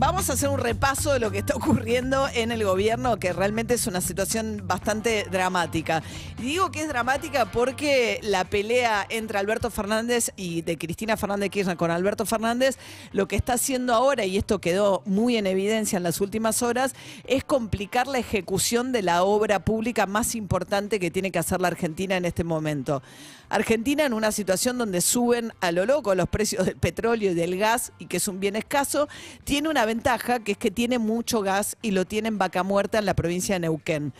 Vamos a hacer un repaso de lo que está ocurriendo en el gobierno, que realmente es una situación bastante dramática. digo que es dramática porque la pelea entre Alberto Fernández y de Cristina Fernández Kirchner con Alberto Fernández, lo que está haciendo ahora, y esto quedó muy en evidencia en las últimas horas, es complicar la ejecución de la obra pública más importante que tiene que hacer la Argentina en este momento. Argentina en una situación donde suben a lo loco los precios del petróleo y del gas, y que es un bien escaso, tiene una ventaja que es que tiene mucho gas y lo tiene vaca muerta en la provincia de Neuquén.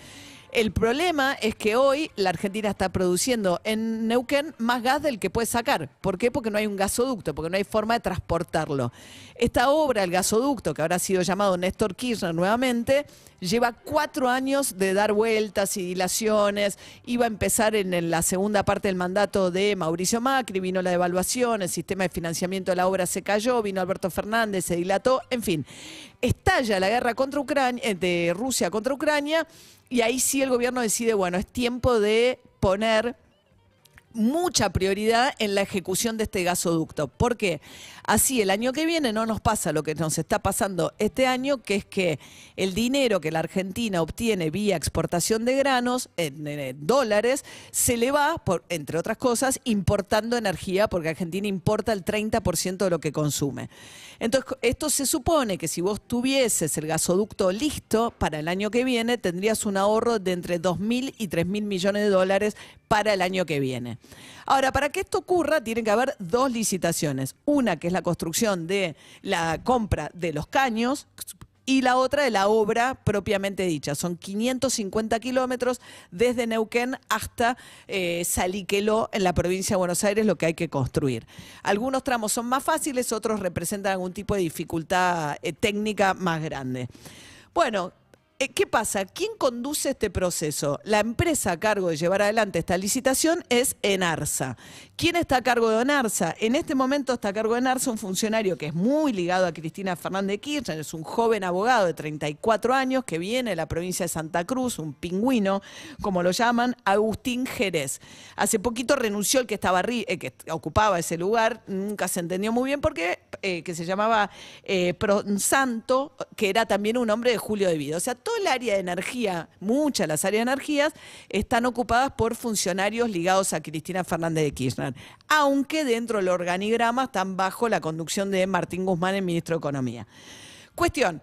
El problema es que hoy la Argentina está produciendo en Neuquén más gas del que puede sacar. ¿Por qué? Porque no hay un gasoducto, porque no hay forma de transportarlo. Esta obra, el gasoducto, que habrá sido llamado Néstor Kirchner nuevamente, lleva cuatro años de dar vueltas y dilaciones. Iba a empezar en la segunda parte del mandato de Mauricio Macri, vino la devaluación, el sistema de financiamiento de la obra se cayó, vino Alberto Fernández, se dilató, en fin estalla la guerra contra Ucrania, eh, de Rusia contra Ucrania, y ahí sí el gobierno decide, bueno, es tiempo de poner mucha prioridad en la ejecución de este gasoducto. Porque así el año que viene no nos pasa lo que nos está pasando este año, que es que el dinero que la Argentina obtiene vía exportación de granos en, dólares se le va, por, entre otras cosas, importando energía, porque Argentina importa el 30% de lo que consume. Entonces, esto se supone que si vos tuvieses el gasoducto listo para el año que viene, tendrías un ahorro de entre 2.000 y 3.000 millones de dólares para el año que viene. Ahora, para que esto ocurra, tienen que haber dos licitaciones. Una que es la construcción de la compra de los caños, y la otra de la obra propiamente dicha. Son 550 kilómetros desde Neuquén hasta eh, Saliqueló, en la provincia de Buenos Aires, lo que hay que construir. Algunos tramos son más fáciles, otros representan algún tipo de dificultad eh, técnica más grande. Bueno, eh, ¿Qué pasa? ¿Quién conduce este proceso? La empresa a cargo de llevar adelante esta licitación es Enarsa. ¿Quién está a cargo de Enarsa? En este momento está a cargo de Enarsa un funcionario que es muy ligado a Cristina Fernández Kirchner, es un joven abogado de 34 años que viene de la provincia de Santa Cruz, un pingüino, como lo llaman, Agustín Jerez. Hace poquito renunció el que estaba eh, que ocupaba ese lugar, nunca se entendió muy bien porque qué, eh, que se llamaba Pronsanto, que era también un hombre de Julio de Vida. O sea, el área de energía, muchas las áreas de energías, están ocupadas por funcionarios ligados a Cristina Fernández de Kirchner, aunque dentro del organigrama están bajo la conducción de Martín Guzmán, el ministro de Economía. Cuestión,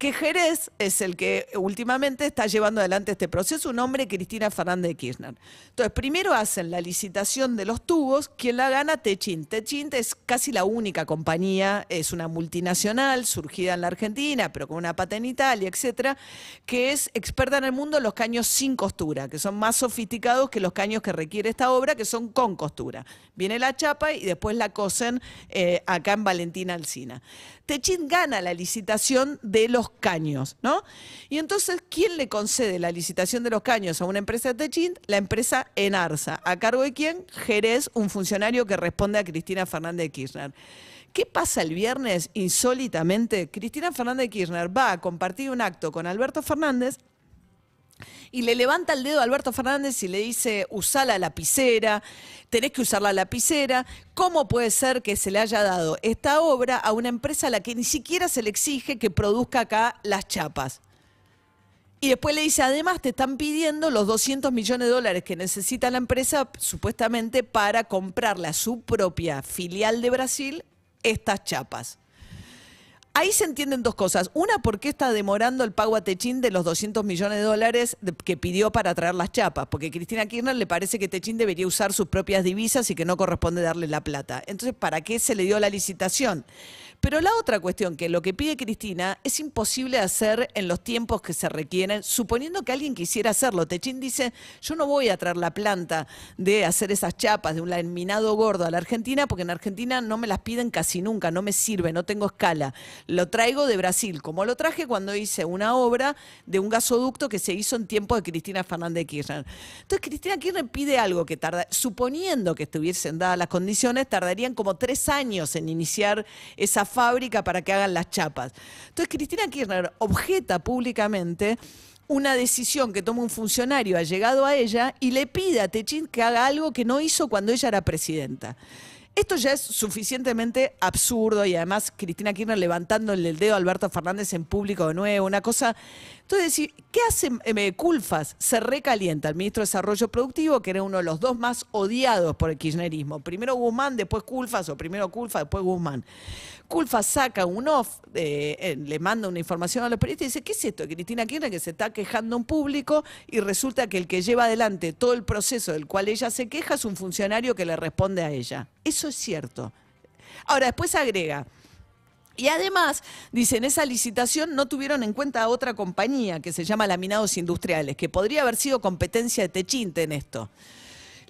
que Jerez es el que últimamente está llevando adelante este proceso, un hombre, Cristina Fernández de Kirchner. Entonces, primero hacen la licitación de los tubos, quien la gana, Techint. Techint es casi la única compañía, es una multinacional surgida en la Argentina, pero con una pata en Italia, etcétera, que es experta en el mundo en los caños sin costura, que son más sofisticados que los caños que requiere esta obra, que son con costura. Viene la chapa y después la cosen eh, acá en Valentina Alcina. Techint gana la licitación de los caños, ¿no? Y entonces, ¿quién le concede la licitación de los caños a una empresa de Techint? La empresa Enarza, ¿A cargo de quién? Jerez, un funcionario que responde a Cristina Fernández Kirchner. ¿Qué pasa el viernes? Insólitamente, Cristina Fernández Kirchner va a compartir un acto con Alberto Fernández y le levanta el dedo a Alberto Fernández y le dice, usá la lapicera, tenés que usar la lapicera. ¿Cómo puede ser que se le haya dado esta obra a una empresa a la que ni siquiera se le exige que produzca acá las chapas? Y después le dice, además te están pidiendo los 200 millones de dólares que necesita la empresa supuestamente para comprarle a su propia filial de Brasil estas chapas. Ahí se entienden dos cosas. Una, ¿por qué está demorando el pago a Techín de los 200 millones de dólares que pidió para traer las chapas? Porque Cristina Kirchner le parece que Techín debería usar sus propias divisas y que no corresponde darle la plata. Entonces, ¿para qué se le dio la licitación? Pero la otra cuestión, que lo que pide Cristina es imposible hacer en los tiempos que se requieren, suponiendo que alguien quisiera hacerlo. Techín dice, yo no voy a traer la planta de hacer esas chapas de un laminado gordo a la Argentina, porque en Argentina no me las piden casi nunca, no me sirve, no tengo escala. Lo traigo de Brasil, como lo traje cuando hice una obra de un gasoducto que se hizo en tiempos de Cristina Fernández Kirchner. Entonces Cristina Kirchner pide algo que tarda, suponiendo que estuviesen dadas las condiciones, tardarían como tres años en iniciar esa fábrica para que hagan las chapas. Entonces, Cristina Kirchner objeta públicamente una decisión que toma un funcionario ha llegado a ella y le pide a Techin que haga algo que no hizo cuando ella era presidenta. Esto ya es suficientemente absurdo y además Cristina Kirchner levantándole el dedo a Alberto Fernández en público de nuevo, una cosa. Entonces, ¿qué hace eh, Culfas? Se recalienta el ministro de Desarrollo Productivo, que era uno de los dos más odiados por el kirchnerismo. Primero Guzmán, después Culfas, o primero Culfas, después Guzmán. Culfa saca un off, eh, le manda una información a los periodistas y dice, ¿qué es esto? Cristina Kirchner que se está quejando en público y resulta que el que lleva adelante todo el proceso del cual ella se queja es un funcionario que le responde a ella. Eso es cierto. Ahora, después agrega, y además, dice, en esa licitación no tuvieron en cuenta a otra compañía que se llama Laminados Industriales, que podría haber sido competencia de Techinte en esto.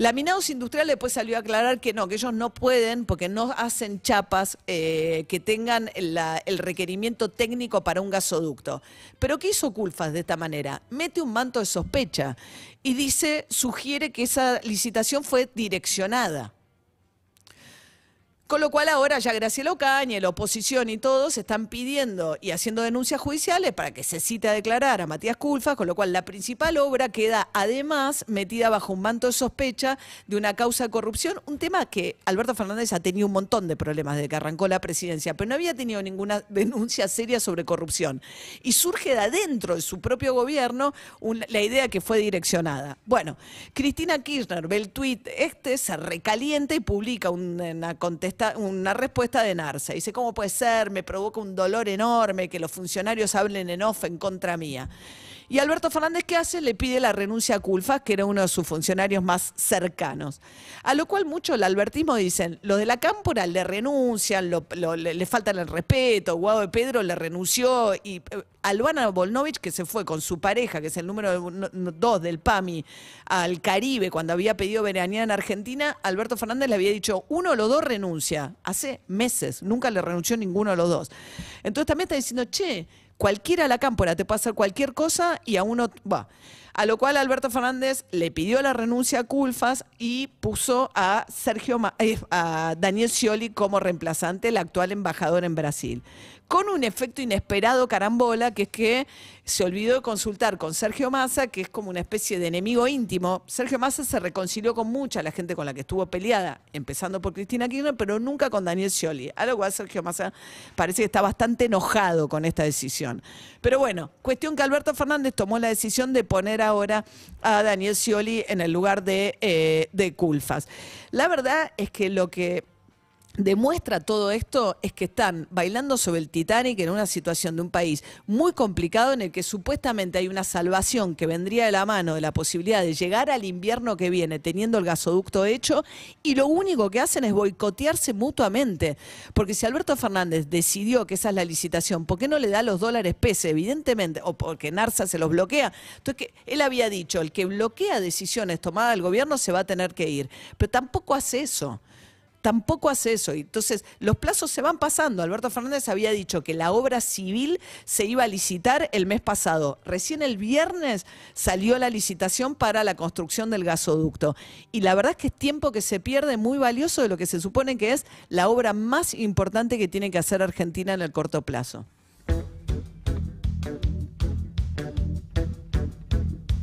Laminados Industrial después salió a aclarar que no, que ellos no pueden porque no hacen chapas eh, que tengan el requerimiento técnico para un gasoducto. Pero ¿qué hizo Culfas de esta manera? Mete un manto de sospecha y dice, sugiere que esa licitación fue direccionada. Con lo cual ahora ya Graciela Ocaña, la oposición y todos están pidiendo y haciendo denuncias judiciales para que se cite a declarar a Matías Culfas, con lo cual la principal obra queda además metida bajo un manto de sospecha de una causa de corrupción, un tema que Alberto Fernández ha tenido un montón de problemas desde que arrancó la presidencia, pero no había tenido ninguna denuncia seria sobre corrupción. Y surge de adentro de su propio gobierno la idea que fue direccionada. Bueno, Cristina Kirchner ve el tuit este, se recalienta y publica una contestación una respuesta de Narsa. Dice, ¿cómo puede ser? Me provoca un dolor enorme que los funcionarios hablen en off en contra mía. Y Alberto Fernández, ¿qué hace? Le pide la renuncia a Culfas, que era uno de sus funcionarios más cercanos. A lo cual mucho el albertismo dicen, los de la Cámpora le renuncian, le, faltan el respeto, Guado de Pedro le renunció, y eh, Albana Volnovich, que se fue con su pareja, que es el número dos del PAMI, al Caribe, cuando había pedido veranía en Argentina, Alberto Fernández le había dicho, uno o los dos renuncia. Hace meses, nunca le renunció ninguno de los dos. Entonces también está diciendo, che, cualquiera a la cámpora, te puede hacer cualquier cosa y a uno va. A lo cual Alberto Fernández le pidió la renuncia a Culfas y puso a, Sergio eh, a Daniel Scioli como reemplazante, el actual embajador en Brasil. Con un efecto inesperado carambola, que es que se olvidó de consultar con Sergio Massa, que es como una especie de enemigo íntimo. Sergio Massa se reconcilió con mucha la gente con la que estuvo peleada, empezando por Cristina Kirchner, pero nunca con Daniel Scioli. A lo cual Sergio Massa parece que está bastante enojado con esta decisión. Pero bueno, cuestión que Alberto Fernández tomó la decisión de poner ahora a Daniel Scioli en el lugar de, eh, de Culfas. La verdad es que lo que demuestra todo esto es que están bailando sobre el Titanic en una situación de un país muy complicado en el que supuestamente hay una salvación que vendría de la mano de la posibilidad de llegar al invierno que viene teniendo el gasoducto hecho y lo único que hacen es boicotearse mutuamente. Porque si Alberto Fernández decidió que esa es la licitación, ¿por qué no le da los dólares pese? Evidentemente, o porque Narsa se los bloquea. Entonces, él había dicho, el que bloquea decisiones tomadas del gobierno se va a tener que ir. Pero tampoco hace eso tampoco hace eso. Entonces, los plazos se van pasando. Alberto Fernández había dicho que la obra civil se iba a licitar el mes pasado. Recién el viernes salió la licitación para la construcción del gasoducto. Y la verdad es que es tiempo que se pierde muy valioso de lo que se supone que es la obra más importante que tiene que hacer Argentina en el corto plazo.